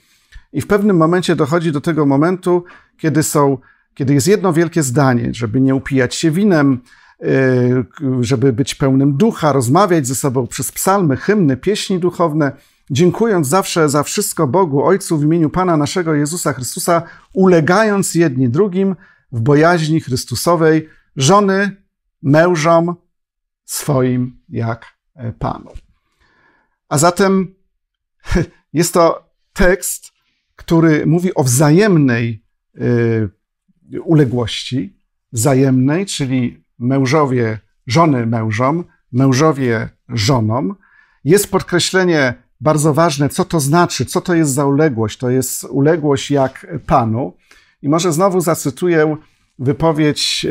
I w pewnym momencie dochodzi do tego momentu, kiedy, są, kiedy jest jedno wielkie zdanie, żeby nie upijać się winem, żeby być pełnym ducha, rozmawiać ze sobą przez psalmy, hymny, pieśni duchowne dziękując zawsze za wszystko Bogu Ojcu w imieniu Pana naszego Jezusa Chrystusa, ulegając jedni drugim w bojaźni Chrystusowej, żony mężom swoim jak Panu. A zatem jest to tekst, który mówi o wzajemnej y, uległości, wzajemnej, czyli mężowie, żony mężom, mężowie żonom. Jest podkreślenie bardzo ważne, co to znaczy, co to jest za uległość. To jest uległość jak Panu. I może znowu zacytuję wypowiedź e,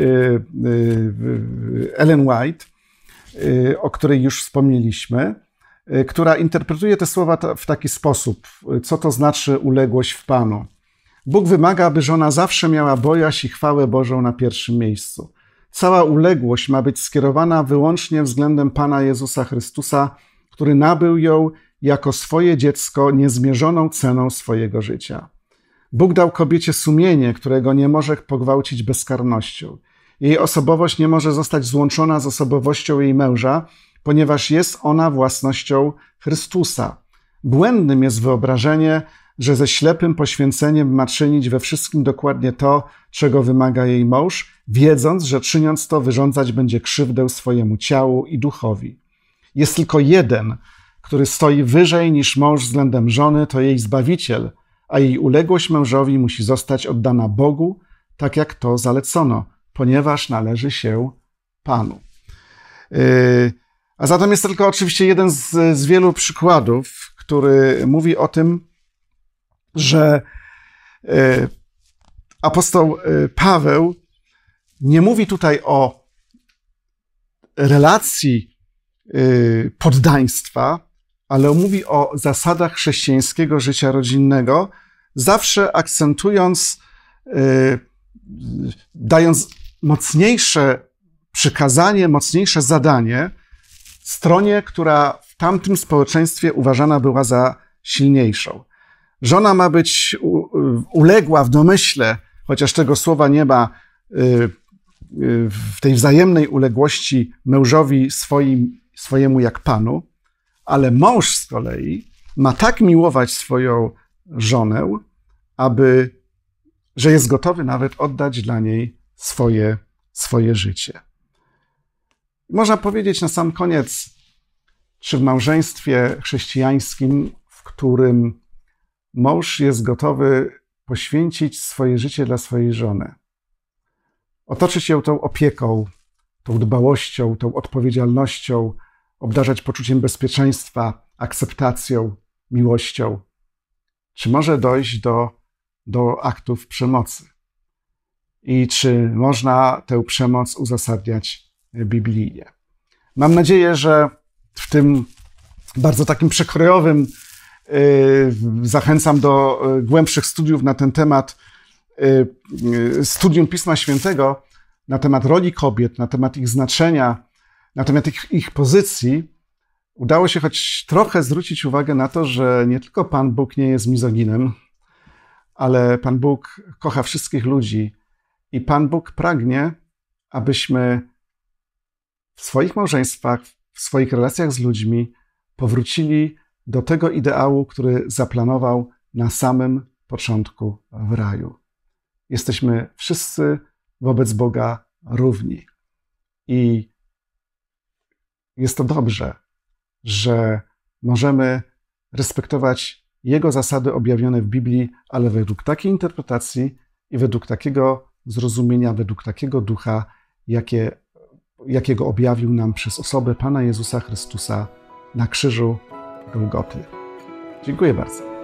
e, Ellen White, e, o której już wspomnieliśmy, która interpretuje te słowa w taki sposób, co to znaczy uległość w Panu. Bóg wymaga, aby żona zawsze miała bojaźń i chwałę Bożą na pierwszym miejscu. Cała uległość ma być skierowana wyłącznie względem Pana Jezusa Chrystusa, który nabył ją jako swoje dziecko niezmierzoną ceną swojego życia. Bóg dał kobiecie sumienie, którego nie może pogwałcić bezkarnością. Jej osobowość nie może zostać złączona z osobowością jej męża, ponieważ jest ona własnością Chrystusa. Błędnym jest wyobrażenie, że ze ślepym poświęceniem ma czynić we wszystkim dokładnie to, czego wymaga jej mąż, wiedząc, że czyniąc to wyrządzać będzie krzywdę swojemu ciału i duchowi. Jest tylko jeden, który stoi wyżej niż mąż względem żony, to jej zbawiciel, a jej uległość mężowi musi zostać oddana Bogu, tak jak to zalecono, ponieważ należy się Panu. Yy, a zatem jest tylko oczywiście jeden z, z wielu przykładów, który mówi o tym, że yy, apostoł yy, Paweł nie mówi tutaj o relacji poddaństwa, ale mówi o zasadach chrześcijańskiego życia rodzinnego, zawsze akcentując, yy, dając mocniejsze przykazanie, mocniejsze zadanie stronie, która w tamtym społeczeństwie uważana była za silniejszą. Żona ma być u, y, uległa w domyśle, chociaż tego słowa nie ma y, y, w tej wzajemnej uległości mężowi swoim, swojemu jak panu, ale mąż z kolei ma tak miłować swoją żonę, aby, że jest gotowy nawet oddać dla niej swoje, swoje życie. Można powiedzieć na sam koniec, czy w małżeństwie chrześcijańskim, w którym mąż jest gotowy poświęcić swoje życie dla swojej żony, otoczyć ją tą opieką, tą dbałością, tą odpowiedzialnością, obdarzać poczuciem bezpieczeństwa, akceptacją, miłością? Czy może dojść do, do aktów przemocy? I czy można tę przemoc uzasadniać biblijnie? Mam nadzieję, że w tym bardzo takim przekrojowym yy, zachęcam do yy, głębszych studiów na ten temat, yy, studium Pisma Świętego, na temat roli kobiet, na temat ich znaczenia Natomiast ich, ich pozycji udało się choć trochę zwrócić uwagę na to, że nie tylko Pan Bóg nie jest mizoginem, ale Pan Bóg kocha wszystkich ludzi i Pan Bóg pragnie, abyśmy w swoich małżeństwach, w swoich relacjach z ludźmi powrócili do tego ideału, który zaplanował na samym początku w raju. Jesteśmy wszyscy wobec Boga równi. I jest to dobrze, że możemy respektować jego zasady objawione w Biblii, ale według takiej interpretacji i według takiego zrozumienia, według takiego ducha, jakie, jakiego objawił nam przez osobę Pana Jezusa Chrystusa na krzyżu Golgoty. Dziękuję bardzo.